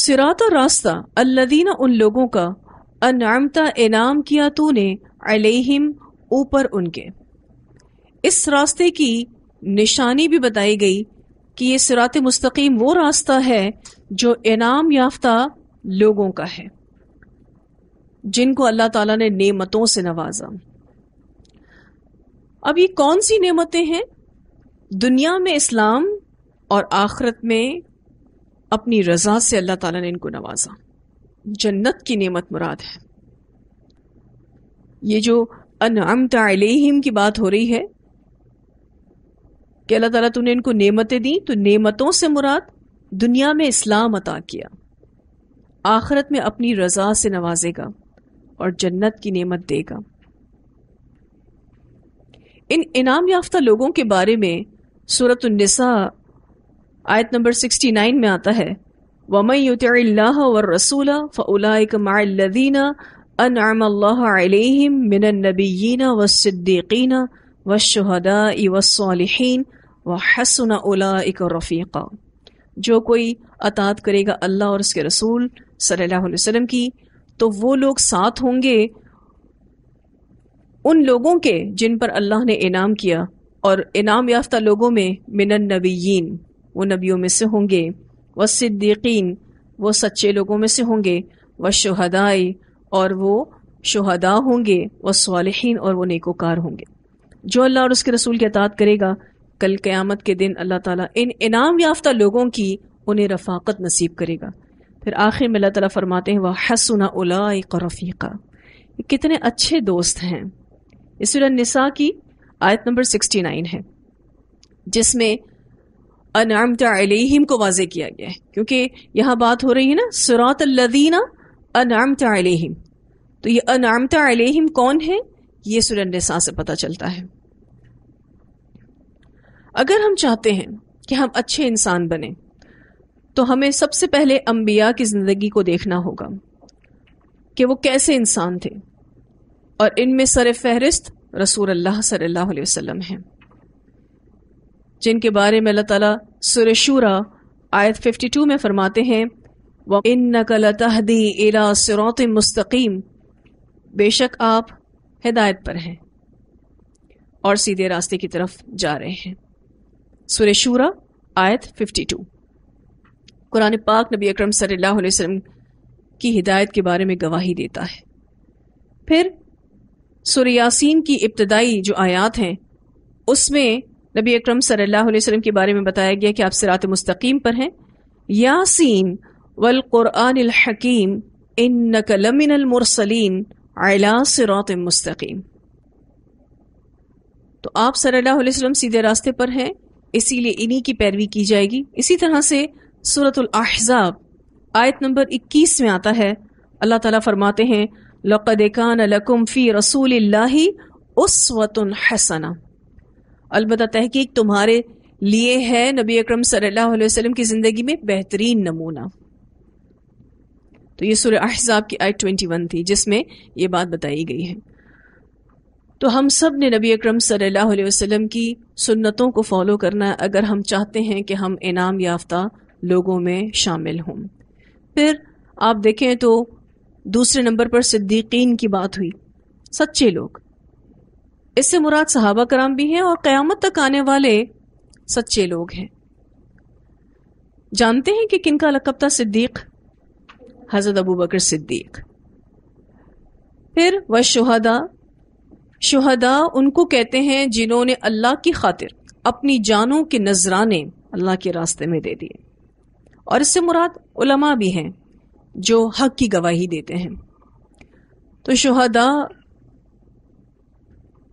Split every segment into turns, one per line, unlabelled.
सिरात रास्ता अल्लादीना उन लोगों का अनामता इनाम किया तूने अलेहिम ऊपर उनके इस रास्ते की निशानी भी बताई गई कि ये सिरात मुस्तकीम वो रास्ता है जो इनाम याफ्ता लोगों का है जिनको अल्लाह ताला ने नेमतों से नवाजा अब ये कौन सी नेमतें हैं दुनिया में इस्लाम और आखरत में अपनी रजा से अल्लाह ताला ने इनको नवाजा जन्नत की नेमत मुराद है ये जो अन की बात हो रही है कि अल्लाह ताला तूने इनको नेमतें दी तो नेमतों से मुराद दुनिया में इस्लाम अता किया आखरत में अपनी रजा से नवाजेगा और जन्नत की नेमत देगा इन इनाम याफ्ता लोगों के बारे में सूरत निसा आयत नंबर सिक्सटी नाइन में आता है वमई युतल्लाह व रसूल फ़लादीना अनआमल्लाम मिनबीन व सिद्दीकीन व शहदा वसालहन व हसन उलाइक रफ़ीक़ा जो कोई अतात करेगा अल्लाह और उसके रसूल सल्लल्लाहु अलैहि वसल्लम की तो वो लोग साथ होंगे उन लोगों के जिन पर अल्लाह ने इनाम किया और इनाम याफ्ता लोगों में मिनन नबीन वो नबियों में से होंगे व सिद्दीकीन वो सच्चे लोगों में से होंगे व शहदाई और वो शहदा होंगे व सालहीन और वो नेकोकार होंगे जो अल्लाह और उसके रसूल की अतात करेगा कल क़यामत के दिन अल्लाह ताला इन इनाम याफ्ता लोगों की उन्हें रफाकत नसीब करेगा फिर आखिर में अल्लाह ताला फरमाते हैं वह हसना रफ़ीक़ा कितने अच्छे दोस्त हैं इस निसा की आयत नंबर सिक्सटी नाइन है जिसमें अनामत अलहिम को वाज किया गया है क्योंकि यहाँ बात हो रही है ना सुरात लदीना अनामत अलहिम तो ये अनामत अलहिम कौन है ये सुरसा से पता चलता है अगर हम चाहते हैं कि हम अच्छे इंसान बने तो हमें सबसे पहले अम्बिया की ज़िंदगी को देखना होगा कि वो कैसे इंसान थे और इनमें सर फहरिस्त रसूल अल्लाह सल्लल्लाहु अलैहि वसल्लम हैं जिनके बारे में अल्लाह ताला सुर शूरा आयत 52 में फरमाते हैं व इन नकलतहदी इला सिरौत मुस्तकीम बेशक आप हिदायत पर हैं और सीधे रास्ते की तरफ जा रहे हैं सुर शूरा आयत 52 कुरान पाक नबी अकरम सल्लल्लाहु अलैहि वसल्लम की हिदायत के बारे में गवाही देता है फिर सुर यासीन की इब्तदाई जो आयात हैं उसमें नबी अक्रम सल्लल्लाहु के बारे में बताया गया कि आप सिरात मुस्तकीम पर हैं यासीन वल कुरान हकीम इन नकलमिन मुरसलिन अला सिरात मुस्तकीम तो आप सल्लल्लाहु अलैहि वसल्लम सीधे रास्ते पर हैं इसीलिए इन्हीं की पैरवी की जाएगी इसी तरह से सूरत अहज़ाब आयत नंबर 21 में आता है अल्लाह ताला फरमाते हैं लक़द कान लकुम फ़ी रसूलिल्लाहि उस्वतुन हसना अलबत् तहकीक तुम्हारे लिए है नबी अक्रम सल्लाम की ज़िंदगी में बेहतरीन नमूना तो ये सुर अहजाब की ट्वेंटी वन थी जिसमें ये बात बताई गई है तो हम सब ने नबी अक्रम सल्लाम की सुन्नतों को फॉलो करना है अगर हम चाहते हैं कि हम इनाम याफ्ता लोगों में शामिल हों फिर आप देखें तो दूसरे नंबर पर सिद्दीकीन की बात हुई सच्चे लोग इससे मुराद सहाबा कराम भी हैं और क़यामत तक आने वाले सच्चे लोग हैं जानते हैं कि किनका लकब था सिद्दीक हज़रत अबू बकर सिद्दीक फिर व शहदा शहदा उनको कहते हैं जिन्होंने अल्लाह की खातिर अपनी जानों के नजराने अल्लाह के रास्ते में दे दिए और इससे मुराद उलमा भी हैं जो हक की गवाही देते हैं तो शहदा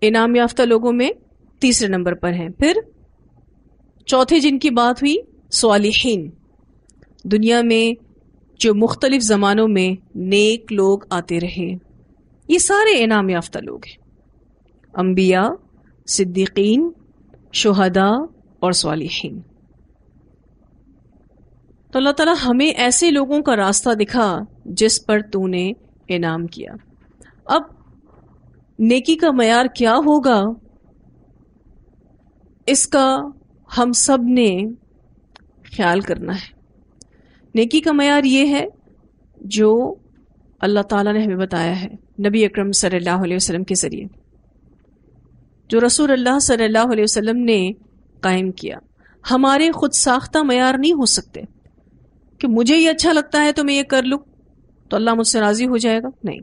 इनाम याफ्ता लोगों में तीसरे नंबर पर हैं फिर चौथे जिनकी बात हुई सालिहीन दुनिया में जो मुख्तलिफ ज़मानों में नेक लोग आते रहे ये सारे इनाम याफ्ता लोग हैं अम्बिया सिद्दीकीन शहदा और सालिहीन तो अल्लाह ताला हमें ऐसे लोगों का रास्ता दिखा जिस पर तूने इनाम किया अब नेकी का मैार क्या होगा इसका हम सब ने ख्याल करना है नेकी का मैार ये है जो अल्लाह ताला ने हमें बताया है नबी अकरम सल्लल्लाहु अलैहि वसल्लम के ज़रिए जो रसूल अल्लाह सल्लल्लाहु अलैहि वसल्लम ने कायम किया हमारे खुद साख्ता मैार नहीं हो सकते कि मुझे ये अच्छा लगता है तो मैं ये कर लूँ तो अल्लाह मुझसे राज़ी हो जाएगा नहीं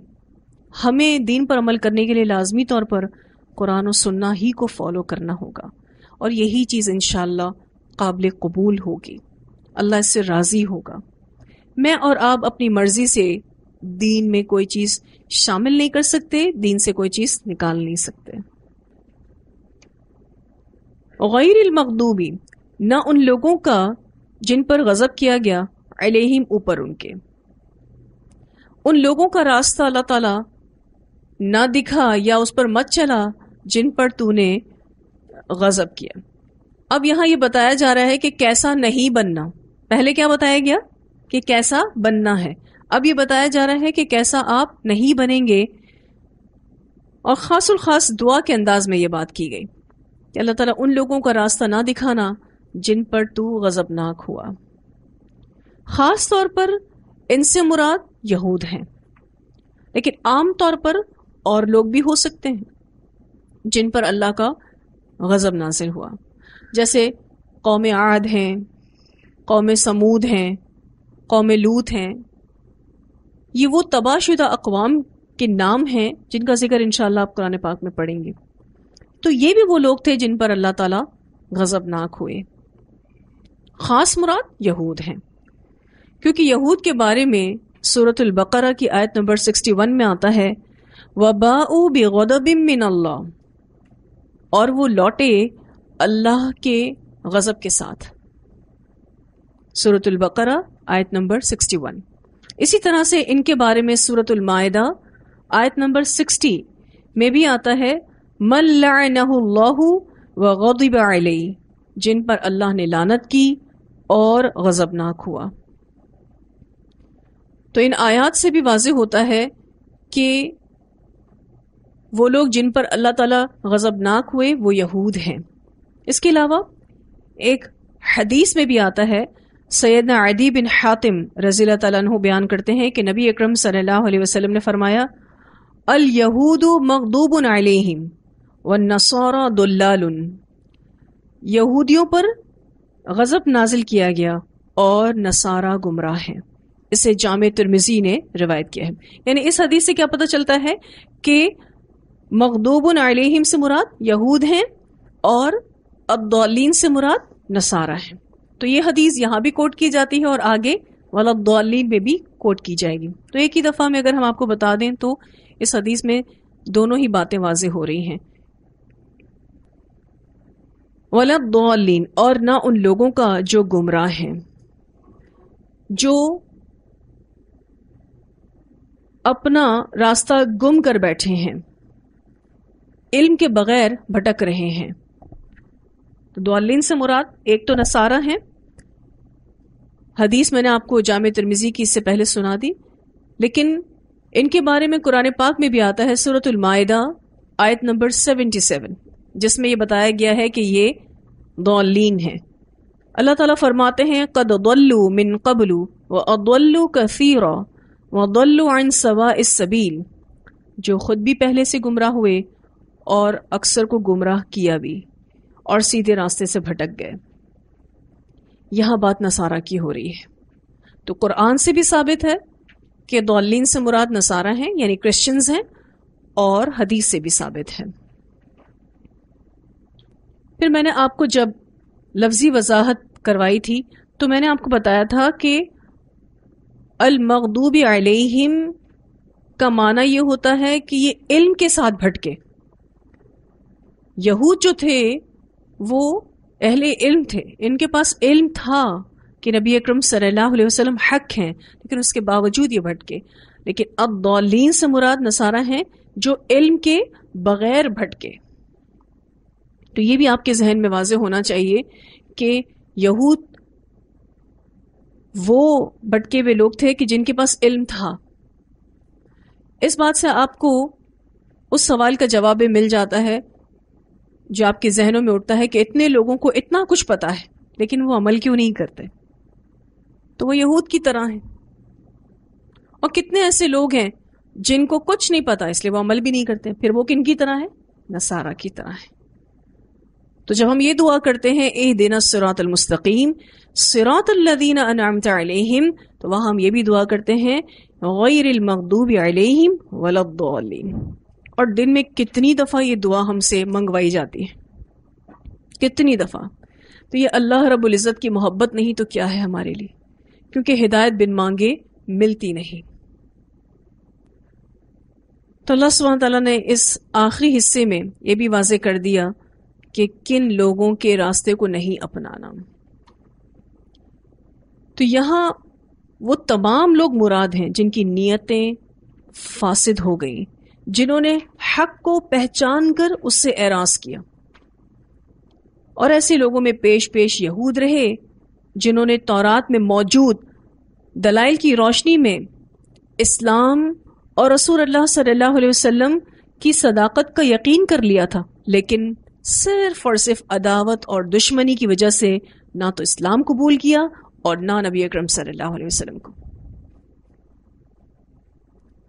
हमें दीन पर अमल करने के लिए लाजमी तौर पर कुरान और सुन्ना ही को फॉलो करना होगा और यही चीज़ इन काबिल कबूल होगी अल्लाह इससे राज़ी होगा मैं और आप अपनी मर्ज़ी से दीन में कोई चीज़ शामिल नहीं कर सकते दीन से कोई चीज़ निकाल नहीं सकते गैर मखदूबी न उन लोगों का जिन पर गज़ब किया गया अलहिम ऊपर उनके उन लोगों का रास्ता अल्लाह ताला न दिखा या उस पर मत चला जिन पर तूने गज़ब किया अब यहां ये बताया जा रहा है कि कैसा नहीं बनना पहले क्या बताया गया कि कैसा बनना है अब ये बताया जा रहा है कि कैसा आप नहीं बनेंगे और और ख़ास दुआ के अंदाज में ये बात की गई कि अल्लाह ताला उन लोगों का रास्ता ना दिखाना जिन पर तू गज़बनाक हुआ ख़ास तौर पर इनसे मुराद यहूद हैं लेकिन आम तौर पर और लोग भी हो सकते हैं जिन पर अल्लाह का गज़ब नाजिल हुआ जैसे कौम आद हैं कौम समूद हैं कौम लूत हैं ये वो तबाहशुदा अकवाम के नाम हैं जिनका जिक्र इनशा आप कुरान पाक में पढ़ेंगे तो ये भी वो लोग थे जिन पर अल्लाह ताला गज़बनाक हुए ख़ास मुराद यहूद हैं क्योंकि यहूद के बारे में सूरत बकरा की आयत नंबर 61 में आता है वबाऊ मिन अल्लाह और वो लौटे अल्लाह के गज़ब के साथ सूरतुल बकरा आयत नंबर 61 इसी तरह से इनके बारे में सूरतुल मायदा आयत नंबर 60 में भी आता है मल्लाहु व गौदब जिन पर अल्लाह ने लानत की और गज़बनाक हुआ तो इन आयात से भी वाज होता है कि वो लोग जिन पर अल्लाह ताला गज़बनाक हुए वो यहूद हैं इसके अलावा एक हदीस में भी आता है सैद आदि बिन हातिम रज़ी तु बयान करते हैं कि नबी अक्रम सल्लल्लाहु ने फरमाया अल यहूद मकदूबन आलिम व नसौरा यहूदियों पर गज़ब नाजिल किया गया और नसारा गुमराह है इसे जाम तुरमिज़ी ने रिवायत किया है यानी इस हदीस से क्या पता चलता है कि मकदूब अलहिम से मुराद यहूद हैं और अब्दौलिन से मुराद नसारा है तो ये हदीस यहाँ भी कोट की जाती है और आगे वलब्दौलिन में भी कोट की जाएगी तो एक ही दफ़ा में अगर हम आपको बता दें तो इस हदीस में दोनों ही बातें वाज हो रही हैं वलब्दौलिन और ना उन लोगों का जो गुमराह है जो अपना रास्ता गुम कर बैठे हैं इल्म के बगैर भटक रहे हैं तो दोलिन से मुराद एक तो नसारा हैं हदीस मैंने आपको जाम तिरमिज़ी की इससे पहले सुना दी लेकिन इनके बारे में कुरान पाक में भी आता है सूरतमायदा आयत नंबर 77 जिसमें यह बताया गया है कि ये दौलिन है अल्लाह ताला फरमाते हैं कद दल्लू मिन कबलु व अदल्लू कसीरा व दल्लू आन सवा इस सबील जो खुद भी पहले से गुमराह हुए और अक्सर को गुमराह किया भी और सीधे रास्ते से भटक गए यहां बात नसारा की हो रही है तो कुरान से भी साबित है कि दौलिन से मुराद नसारा हैं यानी क्रिश्चियंस हैं और हदीस से भी साबित है फिर मैंने आपको जब लफ्जी वजाहत करवाई थी तो मैंने आपको बताया था कि अलमखदूब अलहिम का माना यह होता है कि ये इल्म के साथ भटके यहूद जो थे वो अहले इल्म थे इनके पास इल्म था कि नबी अक्रम सल्लल्लाहु वसल्लम हक हैं लेकिन उसके बावजूद ये भटके लेकिन अब दौलिन से मुराद नसारा हैं जो इल्म के बगैर भटके तो ये भी आपके जहन में वाज होना चाहिए कि यहूद वो भटके हुए लोग थे कि जिनके पास इल्म था इस बात से आपको उस सवाल का जवाब मिल जाता है जो आपके जहनों में उठता है कि इतने लोगों को इतना कुछ पता है लेकिन वो अमल क्यों नहीं करते तो वो यहूद की तरह है और कितने ऐसे लोग हैं जिनको कुछ नहीं पता इसलिए वो अमल भी नहीं करते फिर वो किन की तरह है नसारा की तरह है तो जब हम ये दुआ करते हैं ए देना मुस्तकीम सिरातल्लिन अनामतम तो वहाँ हम ये भी दुआ करते हैं गैर मकदूब अलहम वलद्दीन और दिन में कितनी दफ़ा ये दुआ हमसे मंगवाई जाती है कितनी दफ़ा तो ये अल्लाह इज़्ज़त की मोहब्बत नहीं तो क्या है हमारे लिए क्योंकि हिदायत बिन मांगे मिलती नहीं तो अल्लाह सुबह ने इस आखिरी हिस्से में ये भी वाजे कर दिया कि किन लोगों के रास्ते को नहीं अपनाना तो यहाँ वो तमाम लोग मुराद हैं जिनकी नीयतें फासिद हो गई जिन्होंने हक को पहचान कर उससे एराज किया और ऐसे लोगों में पेश पेश यहूद रहे जिन्होंने तौरात में मौजूद दलाइल की रोशनी में इस्लाम और रसूल अल्लाह सल्लल्लाहु अलैहि वसल्लम की सदाकत का यकीन कर लिया था लेकिन सिर्फ और सिर्फ अदावत और दुश्मनी की वजह से ना तो इस्लाम कबूल किया और ना नबी अकरम सल्लल्लाहु अलैहि वसल्लम को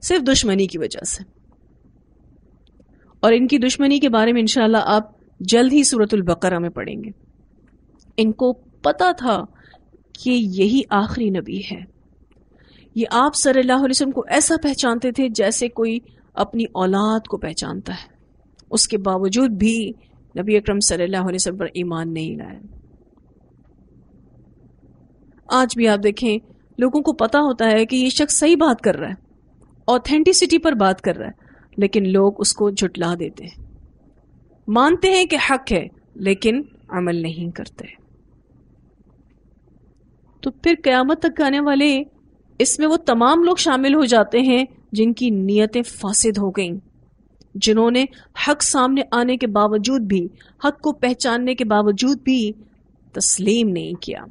सिर्फ दुश्मनी की वजह से और इनकी दुश्मनी के बारे में इनशाला आप जल्द ही सूरत बकरा में पढ़ेंगे इनको पता था कि यही आखिरी नबी है ये आप सल्लल्लाहु अलैहि वसल्लम को ऐसा पहचानते थे जैसे कोई अपनी औलाद को पहचानता है उसके बावजूद भी नबी अकरम सल्लल्लाहु अलैहि वसल्लम पर ईमान नहीं लाया आज भी आप देखें लोगों को पता होता है कि ये शख्स सही बात कर रहा है ऑथेंटिसिटी पर बात कर रहा है लेकिन लोग उसको जुटला देते हैं मानते हैं कि हक है लेकिन अमल नहीं करते तो फिर क़यामत तक आने वाले इसमें वो तमाम लोग शामिल हो जाते हैं जिनकी नीयतें फासिद हो गईं जिन्होंने हक सामने आने के बावजूद भी हक को पहचानने के बावजूद भी तस्लीम नहीं किया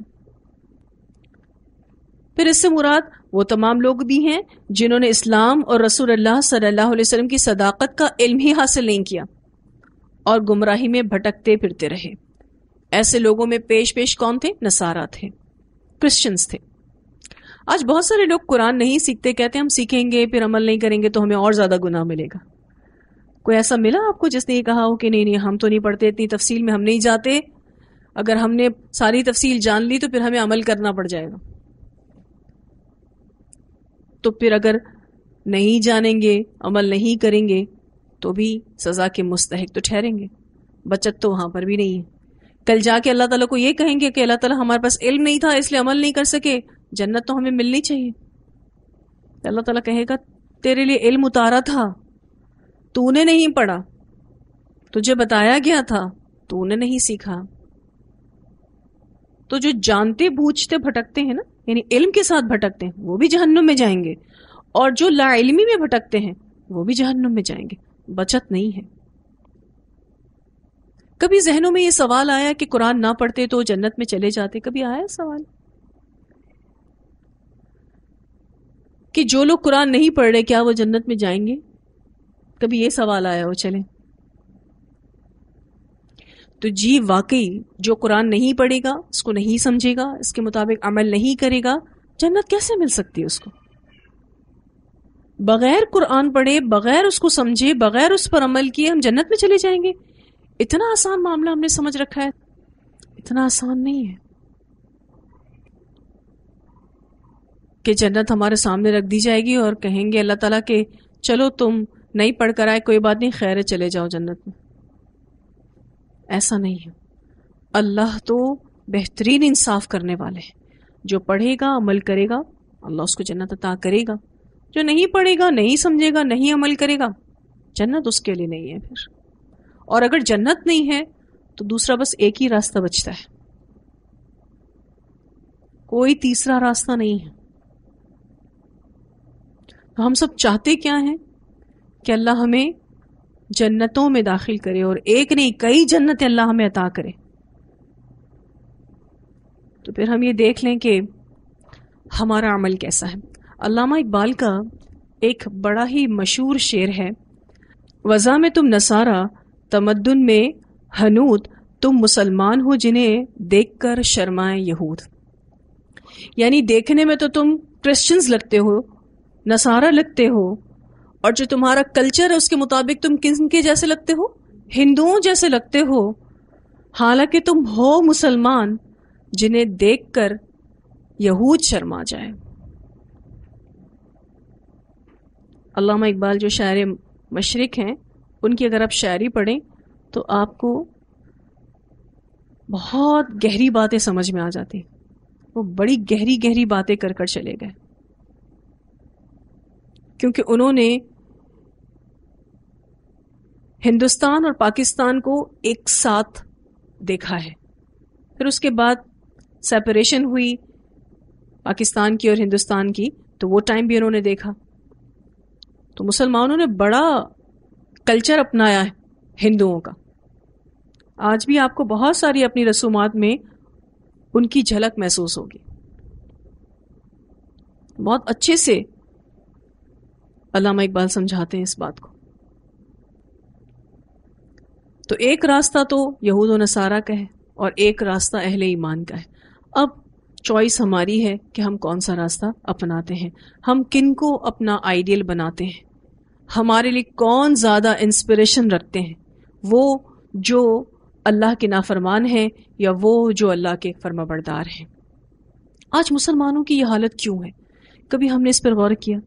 फिर इससे मुराद वो तमाम लोग भी हैं जिन्होंने इस्लाम और रसूल अल्लाह सल्लल्लाहु अलैहि वसल्लम की सदाकत का इल्म ही हासिल नहीं किया और गुमराही में भटकते फिरते रहे ऐसे लोगों में पेश पेश कौन थे नसारा थे क्रिश्चियंस थे आज बहुत सारे लोग कुरान नहीं सीखते कहते हम सीखेंगे फिर अमल नहीं करेंगे तो हमें और ज़्यादा गुनाह मिलेगा कोई ऐसा मिला आपको जिसने ये कहा हो कि नहीं नहीं हम तो नहीं पढ़ते इतनी तफसील में हम नहीं जाते अगर हमने सारी तफसील जान ली तो फिर हमें अमल करना पड़ जाएगा तो फिर अगर नहीं जानेंगे अमल नहीं करेंगे तो भी सज़ा के मुस्तक तो ठहरेंगे बचत तो वहां पर भी नहीं है कल जाके अल्लाह ताला को ये कहेंगे कि अल्लाह ताला हमारे पास इल्म नहीं था इसलिए अमल नहीं कर सके जन्नत तो हमें मिलनी चाहिए अल्लाह ताला कहेगा तेरे लिए इल्म उतारा था तूने नहीं पढ़ा तुझे बताया गया था तूने नहीं सीखा तो जो जानते बूझते भटकते हैं ना यानी इल्म के साथ भटकते हैं वो भी जहन्नुम में जाएंगे और जो लाइलमी में भटकते हैं वो भी जहन्नुम में जाएंगे बचत नहीं है कभी जहनों में ये सवाल आया कि कुरान ना पढ़ते तो जन्नत में चले जाते कभी आया सवाल कि जो लोग कुरान नहीं पढ़ रहे क्या वो जन्नत में जाएंगे कभी ये सवाल आया हो चले तो जी वाकई जो कुरान नहीं पढ़ेगा उसको नहीं समझेगा इसके मुताबिक अमल नहीं करेगा जन्नत कैसे मिल सकती है उसको बगैर कुरान पढ़े बगैर उसको समझे बगैर उस पर अमल किए हम जन्नत में चले जाएंगे इतना आसान मामला हमने समझ रखा है इतना आसान नहीं है कि जन्नत हमारे सामने रख दी जाएगी और कहेंगे अल्लाह ताला के चलो तुम नहीं पढ़ कर आए कोई बात नहीं खैर चले जाओ जन्नत में ऐसा नहीं है अल्लाह तो बेहतरीन इंसाफ करने वाले हैं जो पढ़ेगा अमल करेगा अल्लाह उसको जन्नत अता करेगा जो नहीं पढ़ेगा नहीं समझेगा नहीं अमल करेगा जन्नत उसके लिए नहीं है फिर और अगर जन्नत नहीं है तो दूसरा बस एक ही रास्ता बचता है कोई तीसरा रास्ता नहीं है तो हम सब चाहते क्या हैं कि अल्लाह हमें जन्नतों में दाखिल करे और एक नहीं कई जन्नतें अल्लाह हमें अता करे तो फिर हम ये देख लें कि हमारा अमल कैसा है अलामा इकबाल का एक बड़ा ही मशहूर शेर है वज़ा में तुम नसारा तमद्दन में हनूत तुम मुसलमान हो जिन्हें देखकर शर्माए यहूद यानी देखने में तो तुम क्रिश्चियंस लगते हो नसारा लगते हो और जो तुम्हारा कल्चर है उसके मुताबिक तुम किन के जैसे लगते हो हिंदुओं जैसे लगते हो हालांकि तुम हो मुसलमान जिन्हें देखकर यहूद शर्मा जाए अल्लामा इकबाल जो शायर मशरक हैं उनकी अगर आप शायरी पढ़ें तो आपको बहुत गहरी बातें समझ में आ जाती वो बड़ी गहरी गहरी बातें कर कर चले गए क्योंकि उन्होंने हिंदुस्तान और पाकिस्तान को एक साथ देखा है फिर उसके बाद सेपरेशन हुई पाकिस्तान की और हिंदुस्तान की तो वो टाइम भी उन्होंने देखा तो मुसलमानों ने बड़ा कल्चर अपनाया है हिंदुओं का आज भी आपको बहुत सारी अपनी रसूमात में उनकी झलक महसूस होगी बहुत अच्छे से अलामा इकबाल समझाते हैं इस बात को तो एक रास्ता तो यहूद व नसारा का है और एक रास्ता अहले ईमान का है अब चॉइस हमारी है कि हम कौन सा रास्ता अपनाते हैं हम किन को अपना आइडियल बनाते हैं हमारे लिए कौन ज़्यादा इंस्पिरेशन रखते हैं वो जो अल्लाह के नाफरमान हैं या वो जो अल्लाह के फरमाबरदार हैं आज मुसलमानों की यह हालत क्यों है कभी हमने इस पर गौर किया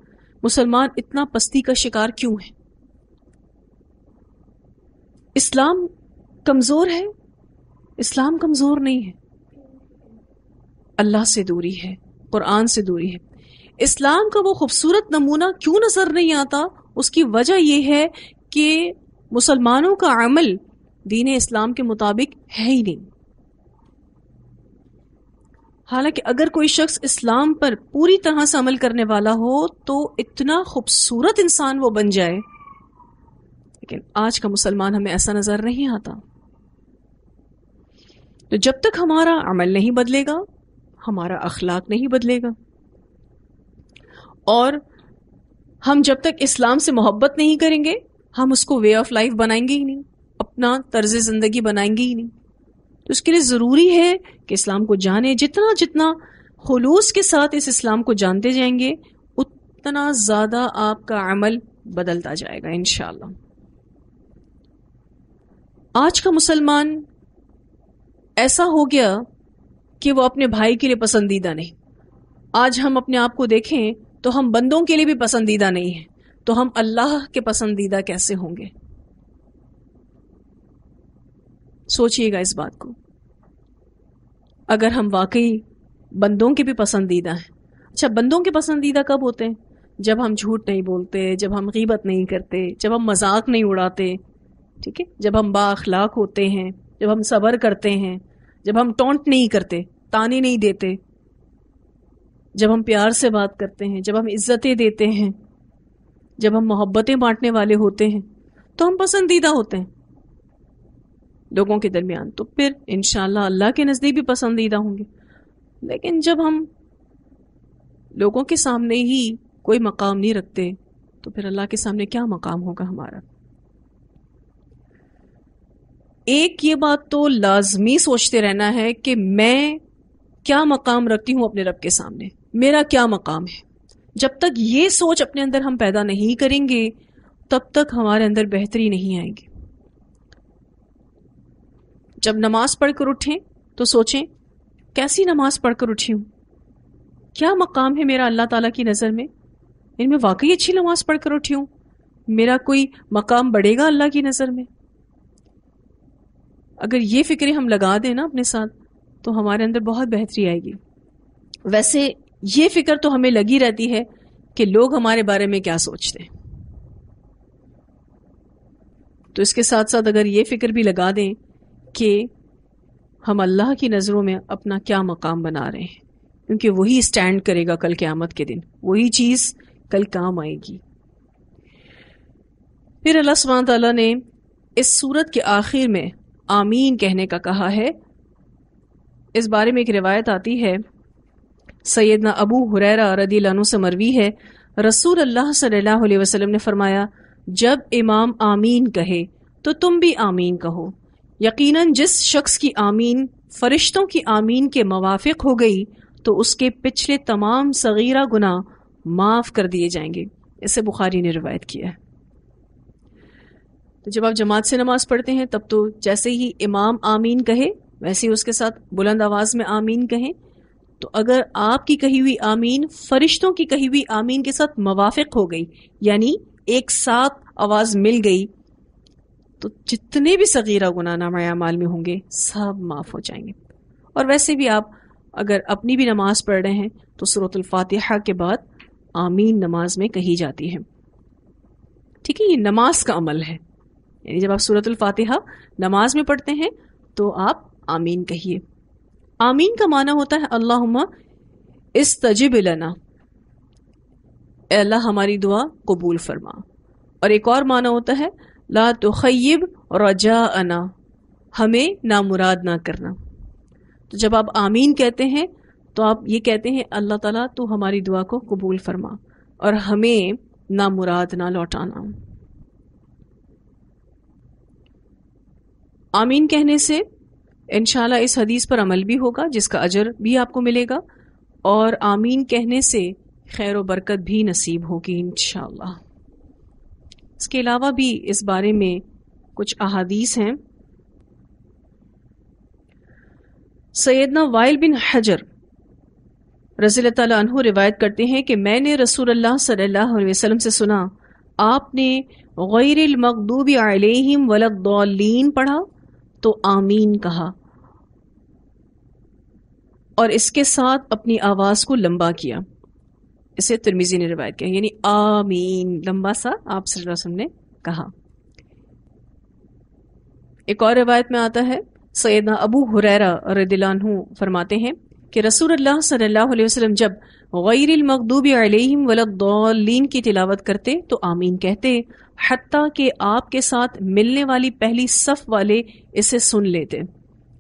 मुसलमान इतना पस्ती का शिकार क्यों है इस्लाम कमजोर है इस्लाम कमजोर नहीं है अल्लाह से दूरी है कुरान से दूरी है इस्लाम का वो खूबसूरत नमूना क्यों नजर नहीं आता उसकी वजह यह है कि मुसलमानों का अमल दीन इस्लाम के मुताबिक है ही नहीं हालांकि अगर कोई शख्स इस्लाम पर पूरी तरह से अमल करने वाला हो तो इतना खूबसूरत इंसान वो बन जाए लेकिन आज का मुसलमान हमें ऐसा नज़र नहीं आता तो जब तक हमारा अमल नहीं बदलेगा हमारा अखलाक नहीं बदलेगा और हम जब तक इस्लाम से मोहब्बत नहीं करेंगे हम उसको वे ऑफ लाइफ बनाएंगे ही नहीं अपना तर्ज ज़िंदगी बनाएंगे ही नहीं तो उसके लिए ज़रूरी है कि इस्लाम को जाने जितना जितना खलूस के साथ इस इस्लाम को जानते जाएंगे उतना ज़्यादा आपका अमल बदलता जाएगा इनशाला आज का मुसलमान ऐसा हो गया कि वो अपने भाई के लिए पसंदीदा नहीं आज हम अपने आप को देखें तो हम बंदों के लिए भी पसंदीदा नहीं है तो हम अल्लाह के पसंदीदा कैसे होंगे सोचिएगा इस बात को अगर हम वाकई बंदों के भी पसंदीदा हैं अच्छा बंदों के पसंदीदा कब होते हैं जब हम झूठ नहीं बोलते जब हम गीबत नहीं करते जब हम मजाक नहीं उड़ाते ठीक है जब हम बाखलाक होते हैं जब हम सबर करते हैं जब हम टोंट नहीं करते ताने नहीं देते जब हम प्यार से बात करते हैं जब हम इज्जतें देते हैं जब हम मोहब्बतें बांटने वाले होते हैं तो हम पसंदीदा होते हैं लोगों के दरमियान तो फिर इन अल्लाह के नज़दीक भी पसंदीदा होंगे लेकिन जब हम लोगों के सामने ही कोई मकाम नहीं रखते तो फिर अल्लाह के सामने क्या मकाम होगा हमारा एक ये बात तो लाजमी सोचते रहना है कि मैं क्या मकाम रखती हूँ अपने रब के सामने मेरा क्या मकाम है जब तक ये सोच अपने अंदर हम पैदा नहीं करेंगे तब तक हमारे अंदर बेहतरी नहीं आएगी जब नमाज पढ़कर उठें तो सोचें कैसी नमाज पढ़कर उठी हूँ क्या मकाम है मेरा अल्लाह ताला की नज़र में इनमें वाकई अच्छी नमाज पढ़कर उठी हूँ मेरा कोई मकाम बढ़ेगा अल्लाह की नज़र में अगर ये फिक्रे हम लगा दें ना अपने साथ तो हमारे अंदर बहुत बेहतरी आएगी वैसे ये फिक्र तो हमें लगी रहती है कि लोग हमारे बारे में क्या सोचते हैं तो इसके साथ साथ अगर ये फिक्र भी लगा दें कि हम अल्लाह की नज़रों में अपना क्या मकाम बना रहे हैं क्योंकि वही स्टैंड करेगा कल क़्यामत के दिन वही चीज़ कल काम आएगी फिर अल्लाह सुबह ने इस सूरत के आखिर में आमीन कहने का कहा है इस बारे में एक रिवायत आती है सैदना अबू हुरैरा रदी लनु से मरवी है रसूल अल्लाह सल्लल्लाहु अलैहि वसल्लम ने फरमाया जब इमाम आमीन कहे तो तुम भी आमीन कहो यकीनन जिस शख्स की आमीन फरिश्तों की आमीन के मवाफिक हो गई तो उसके पिछले तमाम सगीरा गुना माफ़ कर दिए जाएंगे इसे बुखारी ने रिवायत किया है तो जब आप जमात से नमाज पढ़ते हैं तब तो जैसे ही इमाम आमीन कहे वैसे ही उसके साथ बुलंद आवाज़ में आमीन कहें तो अगर आपकी कही हुई आमीन फरिश्तों की कही हुई आमीन के साथ मवाफिक हो गई यानी एक साथ आवाज़ मिल गई तो जितने भी सगीरा गुना नामायामाल में होंगे सब माफ़ हो जाएंगे और वैसे भी आप अगर अपनी भी नमाज पढ़ रहे हैं तो फातिहा के बाद आमीन नमाज में कही जाती है ठीक है ये नमाज का अमल है यानी जब आप सूरत फातिहा नमाज में पढ़ते हैं तो आप आमीन कहिए आमीन का माना होता है अल्लाह इस तजिब लना अल्लाह हमारी दुआ कबूल फरमा और एक और माना होता है ला तो खैब रजा अना हमें नामुराद ना करना तो जब आप आमीन कहते हैं तो आप ये कहते हैं अल्लाह ताला तू हमारी दुआ को कबूल फरमा और हमें नामुराद ना लौटाना आमीन कहने से इनशाला इस हदीस पर अमल भी होगा जिसका अजर भी आपको मिलेगा और आमीन कहने से खैर बरकत भी नसीब होगी इन इसके अलावा भी इस बारे में कुछ अहादीस हैं सैदना वाइल बिन हजर रजील तु रिवायत करते हैं कि मैंने रसूल अल्लाह सल्लल्लाहु अलैहि वसल्लम से सुना आपने गैर मकदूब आलिम वलकदौलिन पढ़ा तो आमीन कहा और इसके साथ अपनी आवाज़ को लंबा किया इसे तिरमिजी ने रिवायत किया यानी आमीन लंबा सा आप वसम ने कहा एक और रिवायत में आता है सैदना अबू हुरैरा रदिलान फरमाते हैं कि रसूल अल्लाह सल्लल्लाहु अलैहि वसल्लम जब गैरिल मकदूब अलैहिम वलद्दौलीन की तिलावत करते तो आमीन कहते हती कि आपके साथ मिलने वाली पहली सफ वाले इसे सुन लेते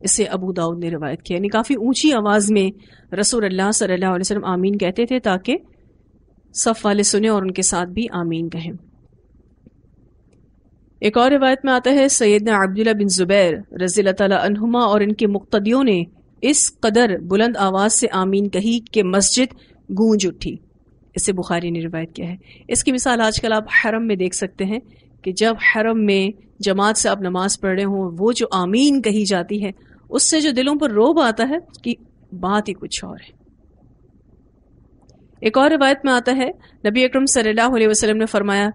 इसे अबू दाऊद ने रिवायत किया यानी काफ़ी ऊंची आवाज़ में रसूल अल्लाह सल्लल्लाहु अलैहि वसल्लम आमीन कहते थे ताकि सफ वाले सुने और उनके साथ भी आमीन कहें एक और रिवायत में आता है ने अब्दुल्ला बिन ज़ुबैर रजील तहुमा और इनके मुख्तियों ने इस कदर बुलंद आवाज़ से आमीन कही कि मस्जिद गूंज उठी इससे बुखारी ने रिवायत किया है इसकी मिसाल आजकल आप हरम में देख सकते हैं कि जब हरम में जमात से आप नमाज पढ़ रहे हों वो जो आमीन कही जाती है उससे जो दिलों पर रोब आता है कि बात ही कुछ और है एक और रिवायत में आता है नबी अक्रम सल्लाम वसल्लम ने फरमाया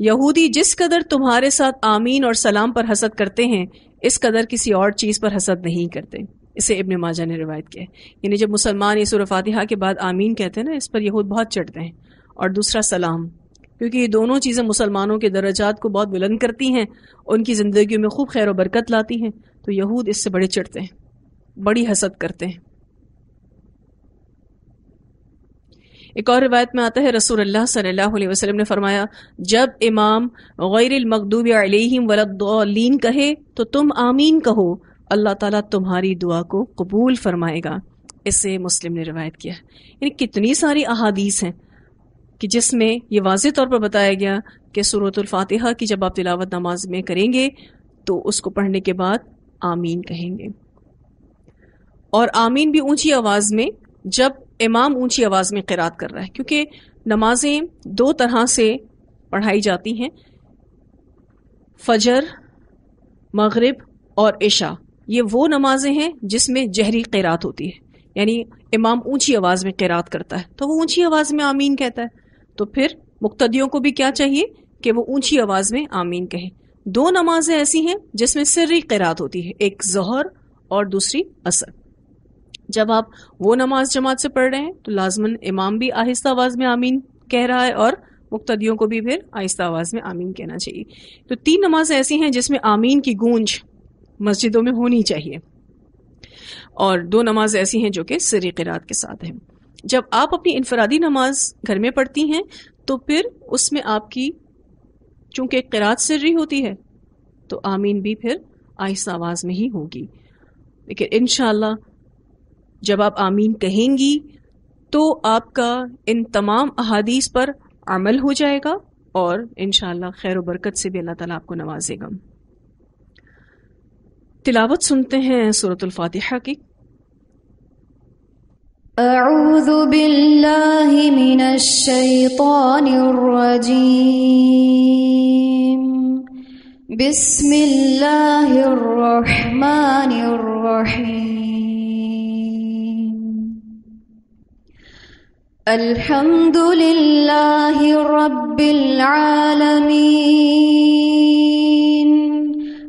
यहूदी जिस कदर तुम्हारे साथ आमीन और सलाम पर हसद करते हैं इस कदर किसी और चीज़ पर हसद नहीं करते इसे इबन माजा ने रिवायत किया यानी जब मुसलमान ये सूर फातिहा के बाद आमीन कहते हैं ना इस पर यहूद बहुत चढ़ते हैं और दूसरा सलाम क्योंकि ये दोनों चीज़ें मुसलमानों के दर्जात को बहुत बुलंद करती हैं उनकी ज़िंदगी में खूब खैर बरकत लाती हैं तो यहूद इससे बड़े चढ़ते हैं बड़ी हसद करते हैं एक और रिवायत में आता है अल्लाह सल्लल्लाहु अलैहि वसल्लम ने फरमाया जब इमाम गैर मकदूब अलैहिम वलद्दौलीन कहे तो तुम आमीन कहो अल्लाह ताला तुम्हारी दुआ को कबूल फरमाएगा इससे मुस्लिम ने रिवायत किया इन कितनी सारी अहादीस हैं कि जिसमें ये वाज तौर पर बताया गया कि सूरतुल्फातिहा की जब आप तिलावत नमाज में करेंगे तो उसको पढ़ने के बाद आमीन कहेंगे और आमीन भी ऊंची आवाज़ में जब इमाम ऊंची आवाज़ में किरात कर रहा है क्योंकि नमाजें दो तरह से पढ़ाई जाती हैं फजर मगरिब और ईशा ये वो नमाजें हैं जिसमें जहरी कैरात होती है यानी इमाम ऊंची आवाज़ में कैरात करता है तो वो ऊंची आवाज़ में आमीन कहता है तो फिर मुक्तदियों को भी क्या चाहिए कि वो ऊंची आवाज़ में आमीन कहे दो नमाजें ऐसी हैं जिसमें सर्री क़रात होती है एक जहर और दूसरी असर जब आप वो नमाज जमात से पढ़ रहे हैं तो लाजमन इमाम भी आहिस्ता आवाज़ में आमीन कह रहा है और मुक्तदियों को भी फिर आहिस्ता आवाज़ में आमीन कहना चाहिए तो तीन नमाजें ऐसी हैं जिसमें आमीन की गूंज मस्जिदों में होनी चाहिए और दो नमाज ऐसी हैं जो कि सर किरात के साथ हैं जब आप अपनी इनफरादी नमाज घर में पढ़ती हैं तो फिर उसमें आपकी चूंकि किरात सर्री होती है तो आमीन भी फिर आहिस्ता आवाज़ में ही होगी लेकिन इन जब आप आमीन कहेंगी तो आपका इन तमाम अहादीस पर अमल हो जाएगा और इन खैर बरकत से भी अल्लाह ताला आपको नवाजेगा تلاوت سنتے ہیں سورة الفاتحة کی
أعوذ بالله من الشيطان الرجيم بسم الله الرحمن الرحيم الحمد لله رب العالمين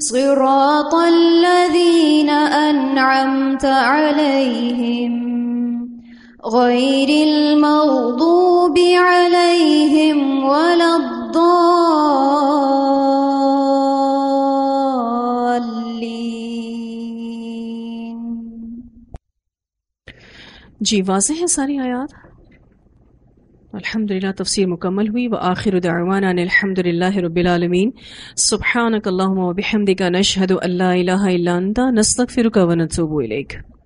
صراط الذين أنعمت عليهم غير المغضوب عليهم ولا الضالين
जी واضح है सारी आयात الحمد لله تفسير مكمل و آخر دعوانا ان لله رب العالمين سبحانك اللهم وبحمدك نشهد ان لا إله الا انت نستغفرك ونتوب إليك